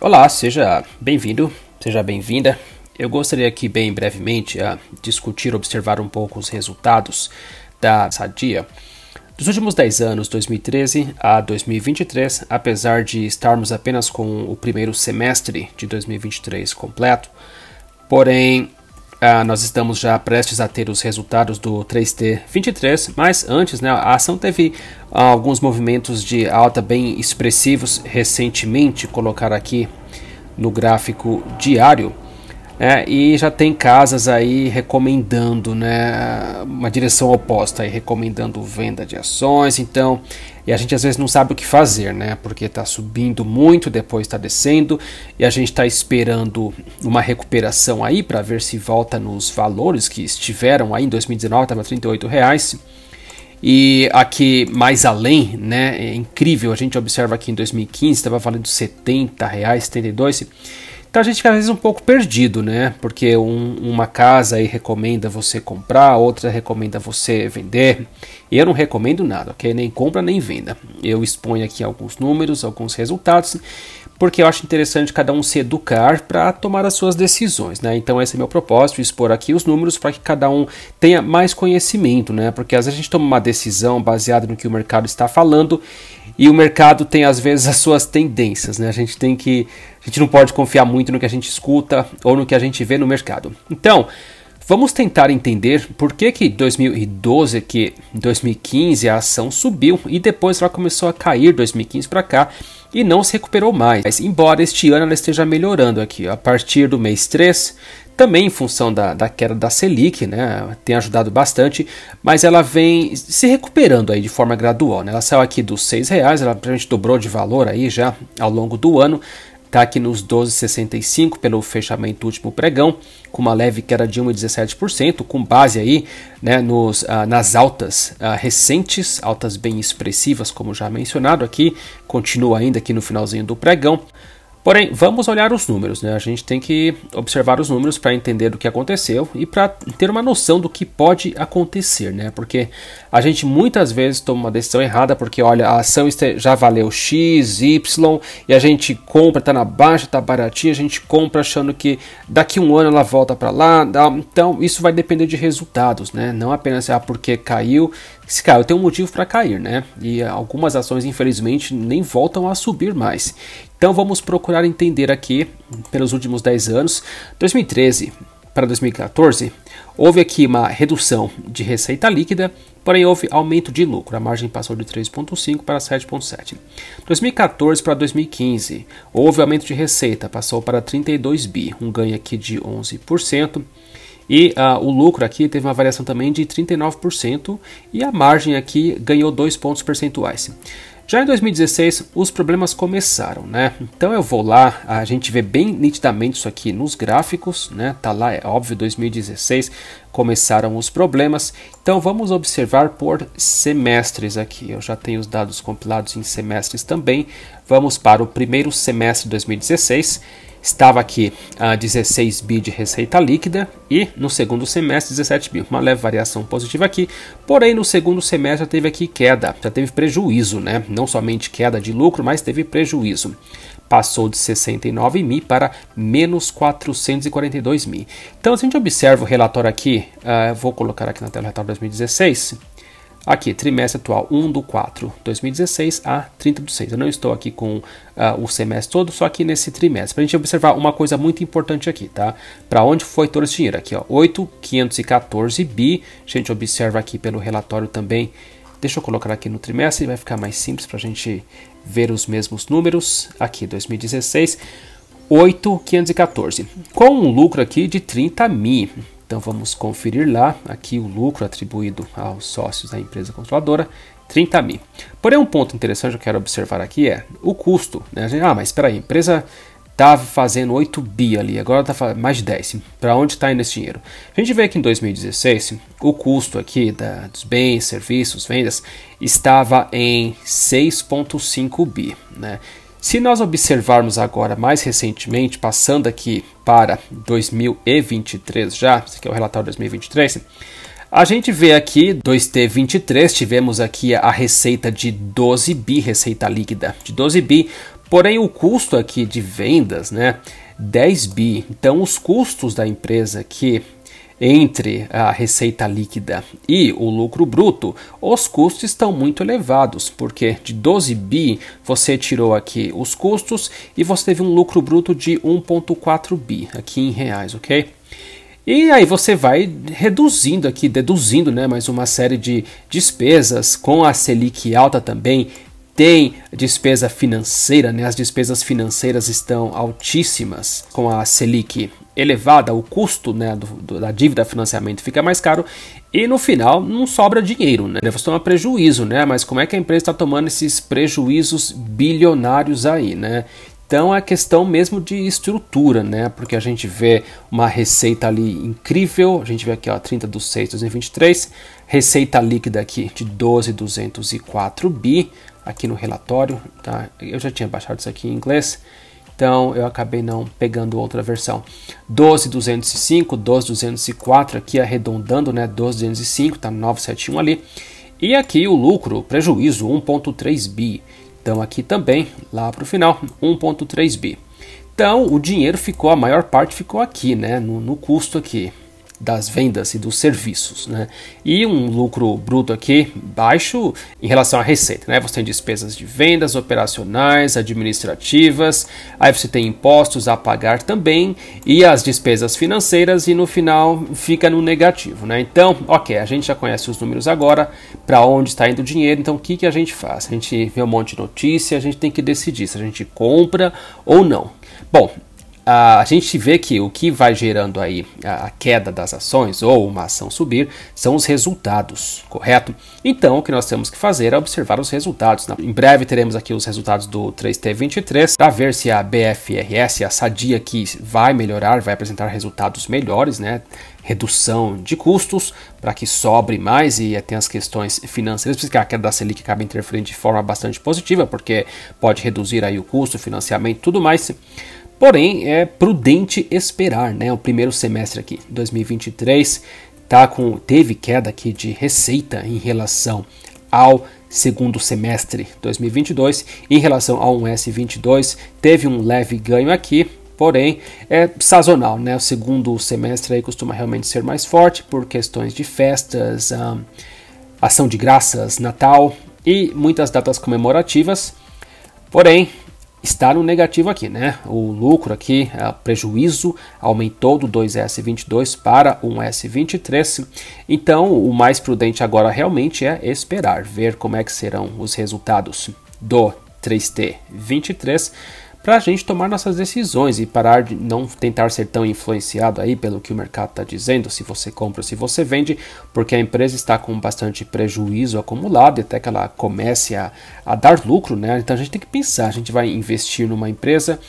Olá, seja bem-vindo, seja bem-vinda. Eu gostaria aqui bem brevemente a ah, discutir, observar um pouco os resultados da Sadia. Dos últimos 10 anos, 2013 a 2023, apesar de estarmos apenas com o primeiro semestre de 2023 completo, porém ah, nós estamos já prestes a ter os resultados do 3T23, mas antes né, a ação teve ah, alguns movimentos de alta bem expressivos recentemente. Colocar aqui no gráfico diário. Né? E já tem casas aí recomendando né, uma direção oposta, aí, recomendando venda de ações. Então, e a gente às vezes não sabe o que fazer, né? Porque está subindo muito, depois está descendo e a gente está esperando uma recuperação aí para ver se volta nos valores que estiveram aí em 2019, estava 38 reais. E aqui mais além, né, é incrível, a gente observa aqui em 2015, estava valendo 70 reais, 72 então a gente fica às vezes um pouco perdido, né? Porque um, uma casa aí recomenda você comprar, outra recomenda você vender. Eu não recomendo nada, ok? Nem compra nem venda. Eu exponho aqui alguns números, alguns resultados, porque eu acho interessante cada um se educar para tomar as suas decisões, né? Então esse é meu propósito, expor aqui os números para que cada um tenha mais conhecimento, né? Porque às vezes a gente toma uma decisão baseada no que o mercado está falando e o mercado tem às vezes as suas tendências, né? A gente tem que a gente não pode confiar muito no que a gente escuta ou no que a gente vê no mercado. Então, vamos tentar entender por que que 2012 que 2015 a ação subiu e depois ela começou a cair 2015 para cá e não se recuperou mais. Mas, embora este ano ela esteja melhorando aqui, a partir do mês 3, também em função da, da queda da Selic, né, tem ajudado bastante, mas ela vem se recuperando aí de forma gradual. Né? Ela saiu aqui dos R$ reais, ela praticamente dobrou de valor aí já ao longo do ano, Está aqui nos 12,65 pelo fechamento do último pregão, com uma leve queda de 1,17%, com base aí né, nos, ah, nas altas ah, recentes, altas bem expressivas, como já mencionado aqui, continua ainda aqui no finalzinho do pregão. Porém, vamos olhar os números, né? A gente tem que observar os números para entender o que aconteceu e para ter uma noção do que pode acontecer, né? Porque a gente muitas vezes toma uma decisão errada porque, olha, a ação já valeu X, Y e a gente compra, tá na baixa, tá baratinha, a gente compra achando que daqui um ano ela volta para lá. Então, isso vai depender de resultados, né? Não apenas ah, porque caiu, se caiu, tem um motivo para cair, né? E algumas ações, infelizmente, nem voltam a subir mais. Então vamos procurar entender aqui, pelos últimos 10 anos, 2013 para 2014, houve aqui uma redução de receita líquida, porém houve aumento de lucro, a margem passou de 3,5 para 7,7. 2014 para 2015, houve aumento de receita, passou para 32 bi, um ganho aqui de 11%. E uh, o lucro aqui teve uma variação também de 39% e a margem aqui ganhou 2 pontos percentuais. Já em 2016, os problemas começaram, né? Então eu vou lá, a gente vê bem nitidamente isso aqui nos gráficos, né? Tá lá, é óbvio, 2016, começaram os problemas. Então vamos observar por semestres aqui. Eu já tenho os dados compilados em semestres também. Vamos para o primeiro semestre de 2016. Estava aqui a ah, 16 bi de receita líquida e no segundo semestre 17 bi, uma leve variação positiva aqui. Porém, no segundo semestre já teve aqui queda, já teve prejuízo, né? Não somente queda de lucro, mas teve prejuízo passou de 69 mil para menos 442 mil. Então, se a gente observa o relatório aqui, uh, vou colocar aqui na tela o relatório 2016, aqui, trimestre atual, 1 do 4, 2016 a 30 do 6. Eu não estou aqui com uh, o semestre todo, só aqui nesse trimestre. Para a gente observar uma coisa muito importante aqui, tá? Para onde foi todo esse dinheiro? Aqui, ó, 8,514 bi. A gente observa aqui pelo relatório também. Deixa eu colocar aqui no trimestre, vai ficar mais simples para a gente ver os mesmos números, aqui 2016, 8,514, com um lucro aqui de 30 mil. Então vamos conferir lá, aqui o lucro atribuído aos sócios da empresa controladora, 30 mil. Porém, um ponto interessante que eu quero observar aqui é o custo. Né? Ah, mas espera aí, empresa estava tá fazendo 8 bi ali, agora está mais de 10. Para onde está indo esse dinheiro? A gente vê que em 2016 o custo aqui da, dos bens, serviços, vendas estava em 6,5 bi. Né? Se nós observarmos agora mais recentemente, passando aqui para 2023 já, esse aqui é o relatório 2023, a gente vê aqui 2T23, tivemos aqui a receita de 12 bi, receita líquida de 12 bi, Porém, o custo aqui de vendas, né, 10 bi. Então, os custos da empresa que entre a receita líquida e o lucro bruto, os custos estão muito elevados, porque de 12 bi você tirou aqui os custos e você teve um lucro bruto de 1.4 bi aqui em reais, ok? E aí você vai reduzindo aqui, deduzindo né, mais uma série de despesas com a Selic alta também, tem despesa financeira, né? as despesas financeiras estão altíssimas com a Selic elevada, o custo né, do, do, da dívida financiamento fica mais caro e no final não sobra dinheiro, né? Você toma prejuízo, né? Mas como é que a empresa está tomando esses prejuízos bilionários aí, né? Então é questão mesmo de estrutura, né? Porque a gente vê uma receita ali incrível, a gente vê aqui, ó, 30 de 6 de 2023, receita líquida aqui de 12,204 bi, aqui no relatório, tá? Eu já tinha baixado isso aqui em inglês, então eu acabei não pegando outra versão. 12205, 12204 aqui arredondando, né? 12205, tá 971 ali. E aqui o lucro, prejuízo 1.3 bi. Então aqui também, lá para o final, 1.3 bi. Então o dinheiro ficou, a maior parte ficou aqui, né? no, no custo aqui das vendas e dos serviços, né? E um lucro bruto aqui baixo em relação à receita, né? Você tem despesas de vendas operacionais, administrativas, aí você tem impostos a pagar também e as despesas financeiras e no final fica no negativo, né? Então, ok, a gente já conhece os números agora, para onde está indo o dinheiro, então o que, que a gente faz? A gente vê um monte de notícia, a gente tem que decidir se a gente compra ou não. Bom, a gente vê que o que vai gerando aí a queda das ações ou uma ação subir são os resultados, correto? Então, o que nós temos que fazer é observar os resultados. Em breve teremos aqui os resultados do 3T23 para ver se a BFRS, a Sadia, que vai melhorar, vai apresentar resultados melhores, né? redução de custos para que sobre mais e tem as questões financeiras, porque a queda da Selic acaba interferindo de forma bastante positiva, porque pode reduzir aí o custo, financiamento, tudo mais. Porém, é prudente esperar, né? O primeiro semestre aqui, 2023, tá com, teve queda aqui de receita em relação ao segundo semestre 2022. Em relação ao 1S22, teve um leve ganho aqui, porém é sazonal, né? O segundo semestre aí costuma realmente ser mais forte por questões de festas, ação de graças, Natal e muitas datas comemorativas. Porém, está no negativo aqui, né? O lucro aqui, o é, prejuízo aumentou do 2S22 para 1 S23. Então, o mais prudente agora realmente é esperar, ver como é que serão os resultados do 3T23 para a gente tomar nossas decisões e parar de não tentar ser tão influenciado aí pelo que o mercado está dizendo, se você compra ou se você vende, porque a empresa está com bastante prejuízo acumulado até que ela comece a, a dar lucro, né? Então a gente tem que pensar, a gente vai investir numa empresa,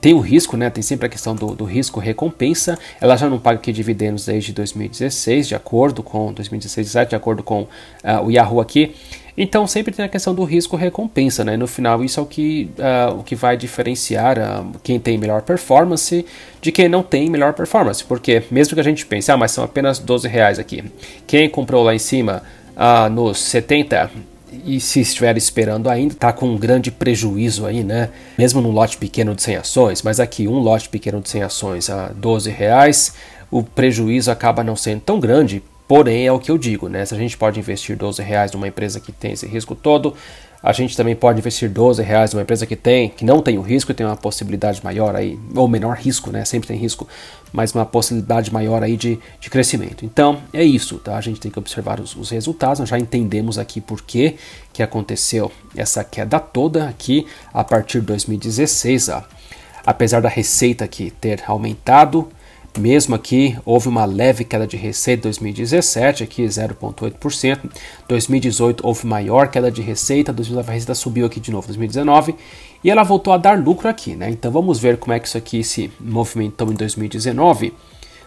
tem o risco, né? Tem sempre a questão do, do risco recompensa. Ela já não paga aqui dividendos desde 2016, de acordo com 2016, de acordo com uh, o Yahoo aqui. Então sempre tem a questão do risco-recompensa, né? No final isso é o que, uh, o que vai diferenciar uh, quem tem melhor performance de quem não tem melhor performance, porque mesmo que a gente pense, ah, mas são apenas 12 reais aqui, quem comprou lá em cima uh, nos 70 e se estiver esperando ainda, está com um grande prejuízo aí, né? Mesmo num lote pequeno de 100 ações, mas aqui um lote pequeno de 100 ações a 12 reais, o prejuízo acaba não sendo tão grande Porém, é o que eu digo, né? Se a gente pode investir 12 reais numa empresa que tem esse risco todo, a gente também pode investir 12 reais numa empresa que tem, que não tem o risco e tem uma possibilidade maior aí, ou menor risco, né? Sempre tem risco, mas uma possibilidade maior aí de, de crescimento. Então é isso, tá? A gente tem que observar os, os resultados, nós já entendemos aqui por que, que aconteceu essa queda toda aqui a partir de 2016. Ó. Apesar da receita aqui ter aumentado, mesmo aqui, houve uma leve queda de receita em 2017, aqui 0,8%. 2018 houve maior queda de receita, 2019 a receita subiu aqui de novo, 2019, e ela voltou a dar lucro aqui, né? Então vamos ver como é que isso aqui se movimentou em 2019.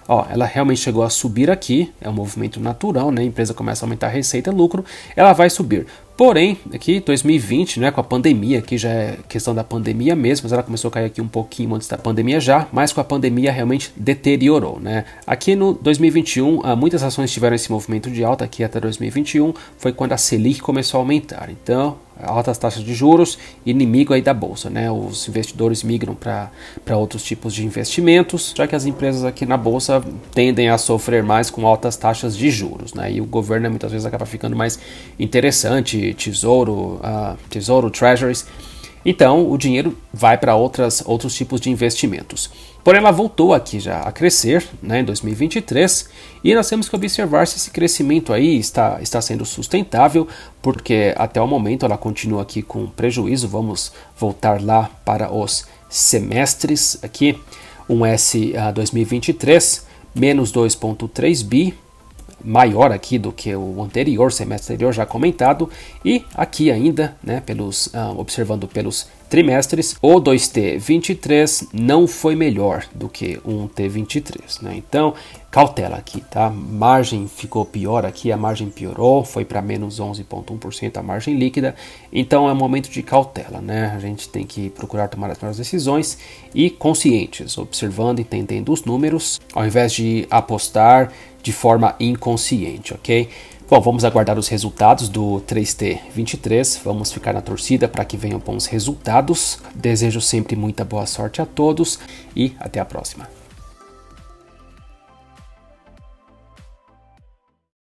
Ó, ela realmente chegou a subir aqui, é um movimento natural, né? A empresa começa a aumentar a receita, lucro, ela vai subir. Porém, aqui 2020, né, com a pandemia, que já é questão da pandemia mesmo, mas ela começou a cair aqui um pouquinho antes da pandemia já, mas com a pandemia realmente deteriorou, né? Aqui no 2021, ah, muitas ações tiveram esse movimento de alta aqui até 2021, foi quando a Selic começou a aumentar. Então, altas taxas de juros, inimigo aí da bolsa, né? Os investidores migram para outros tipos de investimentos, já que as empresas aqui na bolsa tendem a sofrer mais com altas taxas de juros, né? E o governo né, muitas vezes acaba ficando mais interessante tesouro, uh, tesouro treasuries. Então, o dinheiro vai para outros tipos de investimentos. Porém, ela voltou aqui já a crescer né, em 2023 e nós temos que observar se esse crescimento aí está, está sendo sustentável, porque até o momento ela continua aqui com prejuízo. Vamos voltar lá para os semestres aqui. Um S a ah, 2023, menos 2,3 bi, maior aqui do que o anterior, semestre anterior já comentado, e aqui ainda, né, pelos, ah, observando pelos trimestres, o 2T23 não foi melhor do que 1 T23, né? Então, cautela aqui, tá? Margem ficou pior aqui, a margem piorou, foi para menos 11,1% a margem líquida, então é um momento de cautela, né? A gente tem que procurar tomar as melhores decisões e conscientes, observando, entendendo os números, ao invés de apostar de forma inconsciente, ok? Bom, vamos aguardar os resultados do 3T23, vamos ficar na torcida para que venham bons resultados. Desejo sempre muita boa sorte a todos e até a próxima.